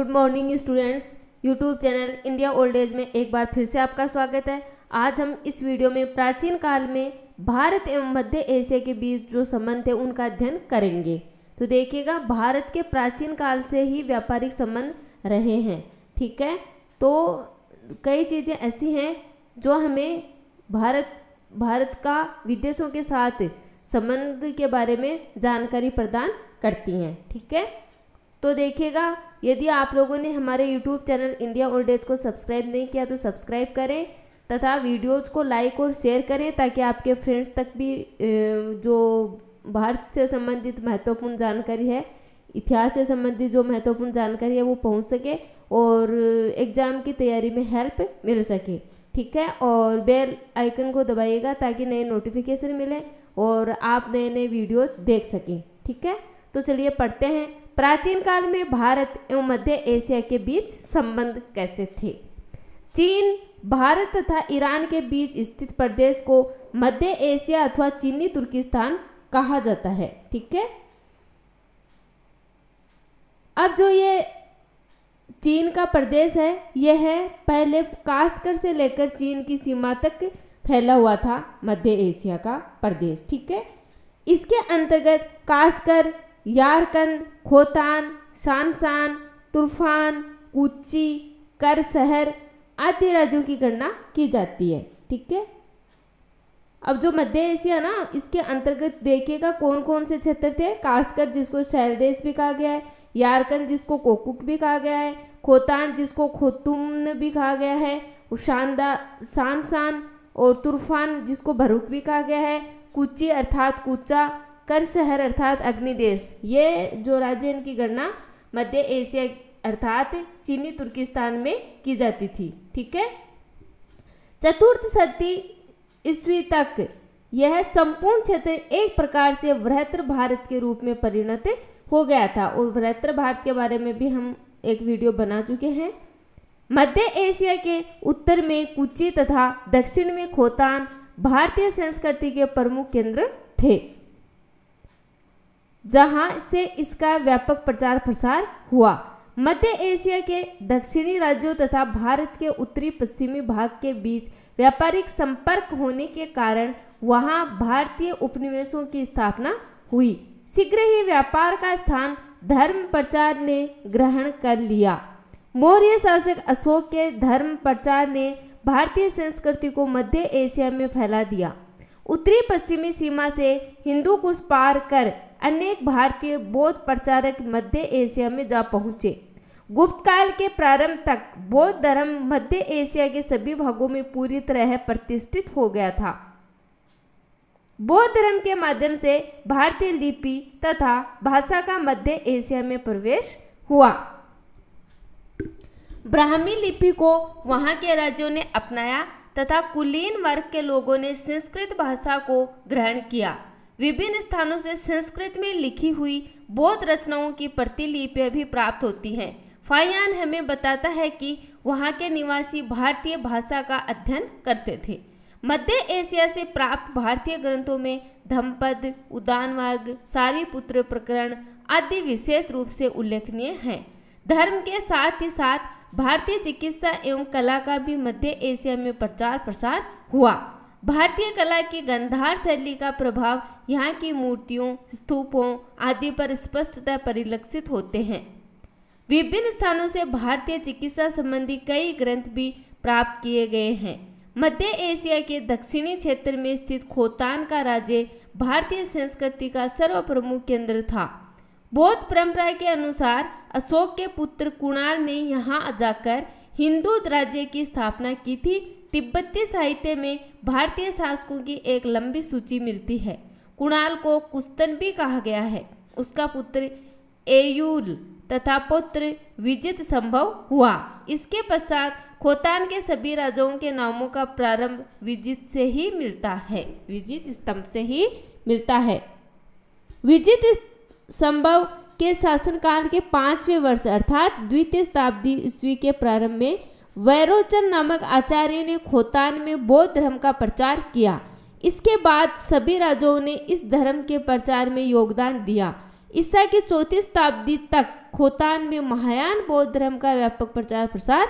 good morning students YouTube channel India old age में एक बार फिर से आपका स्वागत है आज हम इस वीडियो में प्राचीन काल में भारत एवं मध्य एशिया के बीच जो संबंध थे उनका अध्ययन करेंगे तो देखिएगा भारत के प्राचीन काल से ही व्यापारिक संबंध रहे हैं ठीक है तो कई चीज़ें ऐसी हैं जो हमें भारत भारत का विदेशों के साथ संबंध के बारे में जानकारी प्रदान करती हैं ठीक है तो देखिएगा यदि आप लोगों ने हमारे YouTube channel India old age को सब्सक्राइब नहीं किया तो सब्सक्राइब करें तथा वीडियोस को लाइक और शेयर करें ताकि आपके फ्रेंड्स तक भी जो भारत से संबंधित महत्वपूर्ण जानकारी है इतिहास से संबंधित जो महत्वपूर्ण जानकारी है वो पहुंच सके और एग्ज़ाम की तैयारी में हेल्प मिल सके ठीक है और बेल आइकन को दबाइएगा ताकि नए नोटिफिकेशन मिले और आप नए नए वीडियोस देख सकें ठीक है तो चलिए पढ़ते हैं प्राचीन काल में भारत एवं मध्य एशिया के बीच संबंध कैसे थे चीन भारत तथा ईरान के बीच स्थित प्रदेश को मध्य एशिया अथवा चीनी तुर्किस्तान कहा जाता है ठीक है अब जो ये चीन का प्रदेश है यह है पहले कास्कर से लेकर चीन की सीमा तक फैला हुआ था मध्य एशिया का प्रदेश ठीक है इसके अंतर्गत Kashgar Yarkand Khotan Shanshan Turfan Kucha कर शहर आदि राज्यों की गणना की जाती है ठीक है अब जो मध्य एशिया ना इसके अंतर्गत देखिएगा कौन कौन से क्षेत्र थे कास्कर जिसको शैल देश भी कहा गया है यारकन जिसको कोकुक भी कहा गया है खोतान जिसको खोतुमन भी कहा गया है शानदा शान शान और तुरफान जिसको भरूक भी कहा गया है कुची अर्थात कुचा कर शहर अर्थात अग्निदेश ये जो राज्य इनकी गणना मध्य एशिया अर्थात चीनी तुर्किस्तान में की जाती थी ठीक है चतुर्थ सदी ईस्वी तक यह संपूर्ण क्षेत्र एक प्रकार से वृहत्र भारत के रूप में परिणत हो गया था और वृहत्र भारत के बारे में भी हम एक वीडियो बना चुके हैं मध्य एशिया के उत्तर में कुची तथा दक्षिण में खोतान भारतीय संस्कृति के प्रमुख केंद्र थे जहां से इसका व्यापक प्रचार प्रसार हुआ मध्य एशिया के दक्षिणी राज्यों तथा भारत के उत्तरी पश्चिमी भाग के बीच व्यापारिक संपर्क होने के कारण वहां भारतीय उपनिवेशों की स्थापना हुई शीघ्र ही व्यापार का स्थान धर्म प्रचार ने ग्रहण कर लिया मौर्य शासक अशोक के धर्म प्रचार ने भारतीय संस्कृति को मध्य एशिया में फैला दिया उत्तरी पश्चिमी सीमा से हिंदू कुश पार कर अनेक भारतीय बौद्ध प्रचारक मध्य एशिया में जा पहुंचे गुप्त काल के प्रारंभ तक बौद्ध धर्म मध्य एशिया के सभी भागों में पूरी तरह प्रतिष्ठित हो गया था बौद्ध धर्म के माध्यम से भारतीय लिपि तथा भाषा का मध्य एशिया में प्रवेश हुआ ब्राह्मी लिपि को वहां के राज्यों ने अपनाया तथा कुलीन वर्ग के लोगों ने संस्कृत भाषा को ग्रहण किया विभिन्न स्थानों से संस्कृत में लिखी हुई बौद्ध रचनाओं की प्रतिलिपियाँ भी प्राप्त होती हैं फायान हमें बताता है कि वहाँ के निवासी भारतीय भाषा का अध्ययन करते थे मध्य एशिया से प्राप्त भारतीय ग्रंथों में धमपद उदान मार्ग सारीपुत्र प्रकरण आदि विशेष रूप से उल्लेखनीय हैं धर्म के साथ ही साथ भारतीय चिकित्सा एवं कला का भी मध्य एशिया में प्रचार प्रसार हुआ भारतीय कला की गंधार शैली का प्रभाव यहाँ की मूर्तियों स्तूपों आदि पर स्पष्टतः परिलक्षित होते हैं विभिन्न स्थानों से भारतीय चिकित्सा संबंधी कई ग्रंथ भी प्राप्त किए गए हैं मध्य एशिया के दक्षिणी क्षेत्र में स्थित खोतान का राज्य भारतीय संस्कृति का सर्वप्रमुख केंद्र था बौद्ध परंपरा के अनुसार अशोक के पुत्र कुणाल ने यहाँ जाकर हिंदू राज्य की स्थापना की थी तिब्बती साहित्य में भारतीय शासकों की एक लंबी सूची मिलती है कुणाल को कुस्तन भी कहा गया है उसका पुत्र एयूल तथा पुत्र विजित संभव हुआ इसके पश्चात खोतान के सभी राजाओं के नामों का प्रारंभ विजित से ही मिलता है विजित स्तंभ से ही मिलता है विजित संभव के शासनकाल के पांचवें वर्ष अर्थात द्वितीय शताब्दी ईस्वी के प्रारंभ में वैरोचन नामक आचार्य ने खोतान में बौद्ध धर्म का प्रचार किया इसके बाद सभी राजाओं ने इस धर्म के प्रचार में योगदान दिया ईसा की चौथी शताब्दी तक खोतान में महायान बौद्ध धर्म का व्यापक प्रचार प्रसार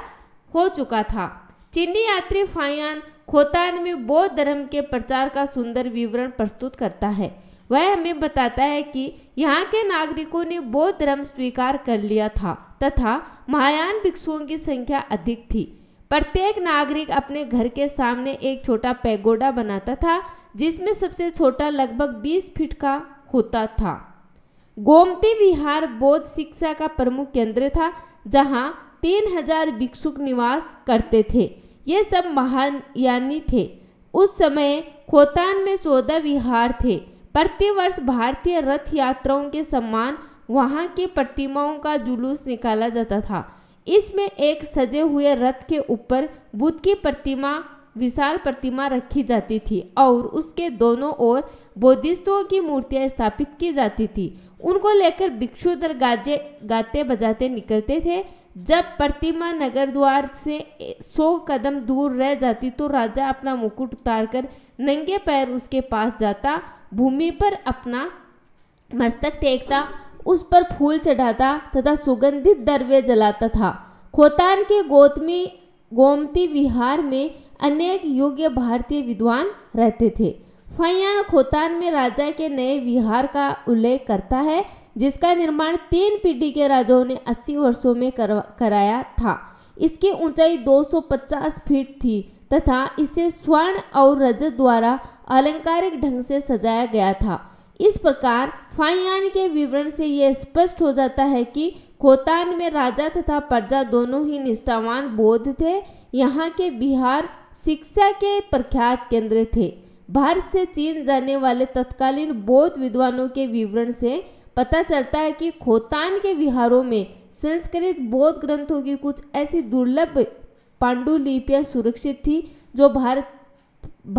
हो चुका था चीनी यात्री फायान खोतान में बौद्ध धर्म के प्रचार का सुंदर विवरण प्रस्तुत करता है वह हमें बताता है कि यहाँ के नागरिकों ने बौद्ध धर्म स्वीकार कर लिया था तथा महायान भिक्षुओं की संख्या अधिक थी प्रत्येक नागरिक अपने घर के सामने एक छोटा पैगोडा बनाता था जिसमें सबसे छोटा लगभग 20 फीट का होता था गोमती विहार बौद्ध शिक्षा का प्रमुख केंद्र था जहाँ तीन हजार भिक्षुक निवास करते थे ये सब महायानी थे उस समय खोतान में चौदह विहार थे प्रतिवर्ष भारतीय रथ यात्राओं के सम्मान वहाँ की प्रतिमाओं का जुलूस निकाला जाता था इसमें एक सजे हुए रथ के ऊपर बुद्ध की प्रतिमा विशाल प्रतिमा रखी जाती थी और उसके दोनों ओर बोधिस्तुओं की मूर्तियां स्थापित की जाती थी उनको लेकर भिक्षु दर गाजे गाते बजाते निकलते थे जब प्रतिमा नगर द्वार से सौ कदम दूर रह जाती तो राजा अपना मुकुट उतारकर नंगे पैर उसके पास जाता भूमि पर अपना मस्तक टेकता उस पर फूल चढ़ाता तथा सुगंधित दरवे जलाता था खोतान के गोतमी गोमती विहार में अनेक योग्य भारतीय विद्वान रहते थे फैया खोतान में राजा के नए विहार का उल्लेख करता है जिसका निर्माण तीन पीढ़ी के राजाओं ने 80 वर्षों में कर, कराया था इसकी ऊंचाई 250 फीट थी तथा इसे स्वर्ण और रजत द्वारा अलंकारिक ढंग से सजाया गया था इस प्रकार फाइयान के विवरण से यह स्पष्ट हो जाता है कि खोतान में राजा तथा प्रजा दोनों ही निष्ठावान बोध थे यहाँ के बिहार शिक्षा के प्रख्यात केंद्र थे भारत से चीन जाने वाले तत्कालीन बौद्ध विद्वानों के विवरण से पता चलता है कि खोतान के विहारों में संस्कृत बौद्ध ग्रंथों की कुछ ऐसी दुर्लभ पांडुलिपियाँ सुरक्षित थी जो भारत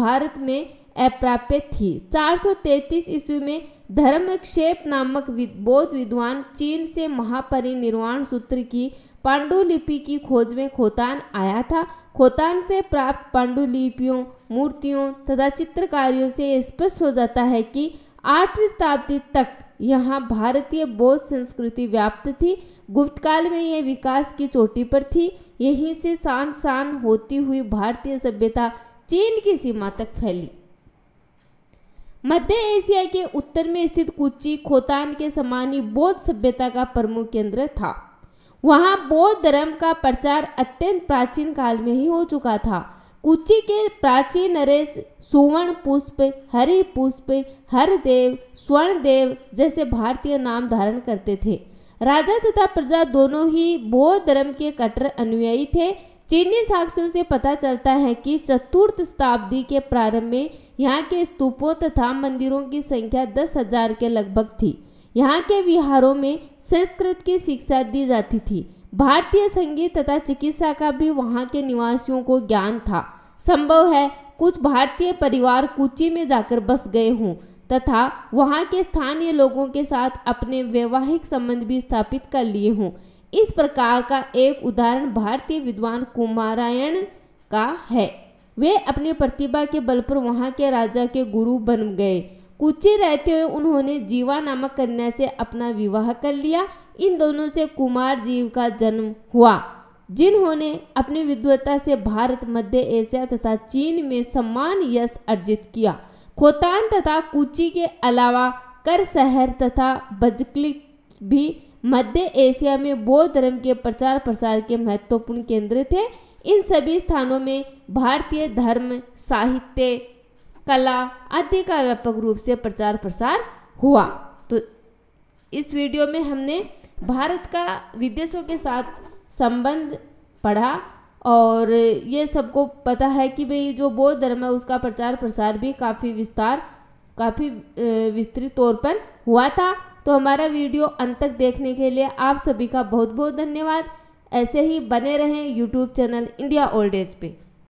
भारत में अप्राप्य थी 433 ईस्वी में धर्मक्षेप नामक बौद्ध विद्वान चीन से महापरिनिर्वाण सूत्र की पांडुलिपि की खोज में खोतान आया था खोतान से प्राप्त पांडुलिपियों मूर्तियों तथा चित्रकारियों से स्पष्ट हो जाता है कि आठवीं शताब्दी तक यहाँ भारतीय बौद्ध संस्कृति व्याप्त थी गुप्त काल में यह विकास की चोटी पर थी यहीं से शान शान होती हुई भारतीय सभ्यता चीन की सीमा तक फैली मध्य एशिया के उत्तर में स्थित कुची खोतान के समानी बौद्ध सभ्यता का प्रमुख केंद्र था वहाँ बौद्ध धर्म का प्रचार अत्यंत प्राचीन काल में ही हो चुका था कुची के प्राचीन नरेश सुवर्ण पुष्प हरि पुष्प हरदेव स्वर्णदेव जैसे भारतीय नाम धारण करते थे राजा तथा प्रजा दोनों ही बौद्ध धर्म के कट्टर अनुयायी थे चीनी साक्ष्यों से पता चलता है कि चतुर्थ शताब्दी के प्रारंभ में यहाँ के स्तूपों तथा मंदिरों की संख्या दस हजार के लगभग थी यहाँ के विहारों में संस्कृत की शिक्षा दी जाती थी भारतीय संगीत तथा चिकित्सा का भी वहाँ के निवासियों को ज्ञान था संभव है कुछ भारतीय परिवार कुची में जाकर बस गए हों तथा वहाँ के स्थानीय लोगों के साथ अपने वैवाहिक संबंध भी स्थापित कर लिए हों इस प्रकार का एक उदाहरण भारतीय विद्वान कुमारायण का है वे अपनी प्रतिभा के बल पर वहाँ के राजा के गुरु बन गए कुची रहते हुए उन्होंने जीवा नामक कन्या से अपना विवाह कर लिया इन दोनों से कुमार जीव का जन्म हुआ जिन्होंने अपनी विद्वता से भारत मध्य एशिया तथा चीन में सम्मान यश अर्जित किया खोतान तथा कुची के अलावा कर शहर तथा बजकली भी मध्य एशिया में बौद्ध धर्म के प्रचार प्रसार के महत्वपूर्ण केंद्र थे इन सभी स्थानों में भारतीय धर्म साहित्य कला आदि का व्यापक रूप से प्रचार प्रसार हुआ तो इस वीडियो में हमने भारत का विदेशों के साथ संबंध पढ़ा और ये सबको पता है कि भाई जो बौद्ध धर्म है उसका प्रचार प्रसार भी काफ़ी विस्तार काफ़ी विस्तृत तौर पर हुआ था तो हमारा वीडियो अंत तक देखने के लिए आप सभी का बहुत बहुत धन्यवाद ऐसे ही बने रहें YouTube channel India old age पे